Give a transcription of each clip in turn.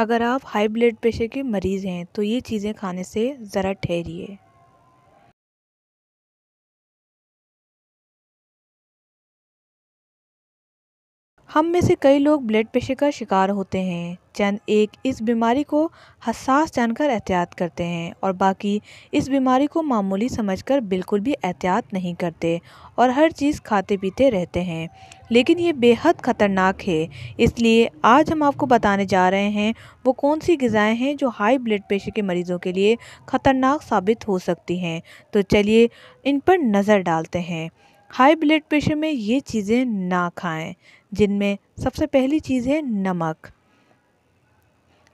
अगर आप high blood pressure के मरीज़ हैं तो ये चीज़ें खाने से ज़रा ठहरिए हम में से कई लोग ब्लड प्रेशर का शिकार होते हैं चंद एक इस बीमारी को हसास जानकर एहतियात करते हैं और बाकी इस बीमारी को मामूली समझकर बिल्कुल भी एहतियात नहीं करते और हर चीज़ खाते पीते रहते हैं लेकिन ये बेहद ख़तरनाक है इसलिए आज हम आपको बताने जा रहे हैं वो कौन सी गज़ाएँ हैं जो हाई ब्लड प्रेशर के मरीज़ों के लिए ख़तरनाक साबित हो सकती हैं तो चलिए इन पर नज़र डालते हैं हाई ब्लड प्रेशर में ये चीज़ें ना खाएं जिनमें सबसे पहली चीज़ है नमक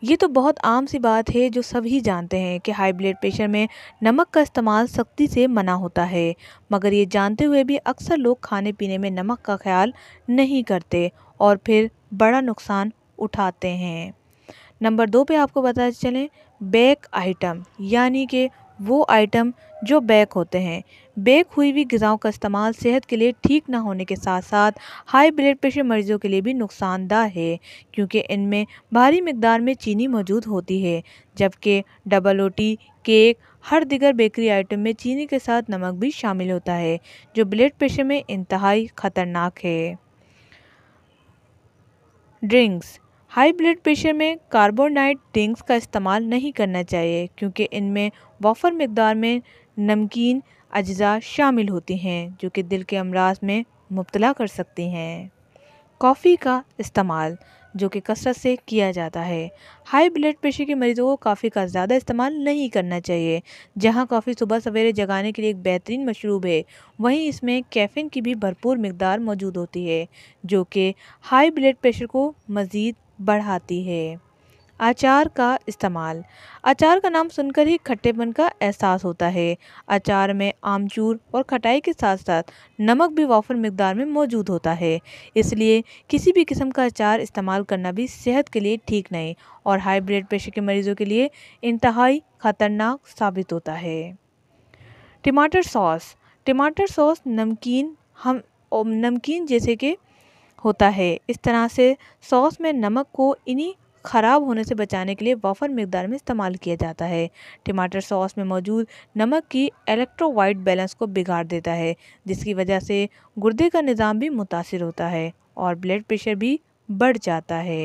ये तो बहुत आम सी बात है जो सभी जानते हैं कि हाई ब्लड प्रेशर में नमक का इस्तेमाल सख्ती से मना होता है मगर ये जानते हुए भी अक्सर लोग खाने पीने में नमक का ख्याल नहीं करते और फिर बड़ा नुकसान उठाते हैं नंबर दो पे आपको बताते चलें बेक आइटम यानी कि वो आइटम जो बैक होते हैं बेक हुई हुई गज़ाओं का इस्तेमाल सेहत के लिए ठीक ना होने के साथ साथ हाई ब्लड प्रेशर मरीज़ों के लिए भी नुकसानदा है क्योंकि इनमें भारी मकदार में चीनी मौजूद होती है जबकि डबल रोटी केक हर दिगर बेकरी आइटम में चीनी के साथ नमक भी शामिल होता है जो ब्लड प्रेशर में इंतहाई ख़तरनाक है ड्रिंक्स हाई ब्लड प्रेशर में कार्बोनाइट ड्रिंक्स का इस्तेमाल नहीं करना चाहिए क्योंकि इनमें वफर मकदार में नमकीन अज्जा शामिल होती हैं जो कि दिल के अमराज में मुबला कर सकती हैं कॉफ़ी का इस्तेमाल जो कि कसरत से किया जाता है हाई ब्लड प्रेशर के मरीज़ों को कॉफ़ी का ज़्यादा इस्तेमाल नहीं करना चाहिए जहां कॉफ़ी सुबह सवेरे जगाने के लिए एक बेहतरीन मशरूब है वहीं इसमें कैफिन की भी भरपूर मकदार मौजूद होती है जो कि हाई ब्लड प्रेशर को मज़ीद बढ़ाती है अचार का इस्तेमाल अचार का नाम सुनकर ही खट्टेपन का एहसास होता है अचार में आमचूर और खटाई के साथ साथ नमक भी वाफर मकदार में मौजूद होता है इसलिए किसी भी किस्म का अचार इस्तेमाल करना भी सेहत के लिए ठीक नहीं और हाई ब्लड प्रेशर के मरीज़ों के लिए इंतहाई ख़तरनाक साबित होता है टमाटर सॉस टमाटर सॉस नमकीन हम नमकीन जैसे कि होता है इस तरह से सॉस में नमक को इन्हीं ख़राब होने से बचाने के लिए वाफन मकदार में इस्तेमाल किया जाता है टमाटर सॉस में मौजूद नमक की एलेक्ट्रोवाइट बैलेंस को बिगाड़ देता है जिसकी वजह से गुर्दे का निज़ाम भी मुतासर होता है और ब्लड प्रेशर भी बढ़ जाता है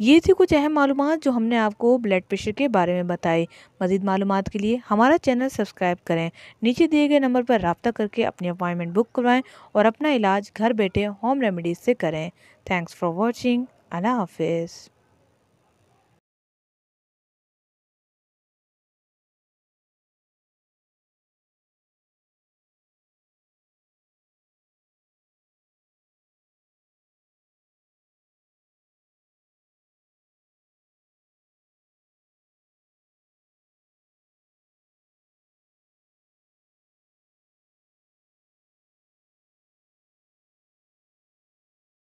ये थी कुछ अहम मालूम जो हमने आपको ब्लड प्रेशर के बारे में बताई मजीद मालूम के लिए हमारा चैनल सब्सक्राइब करें नीचे दिए गए नंबर पर रबता करके अपनी अपॉइंटमेंट बुक करवाएँ और अपना इलाज घर बैठे होम रेमेडीज़ से करें थैंक्स फॉर वॉचिंग अल्लाह हाफिज़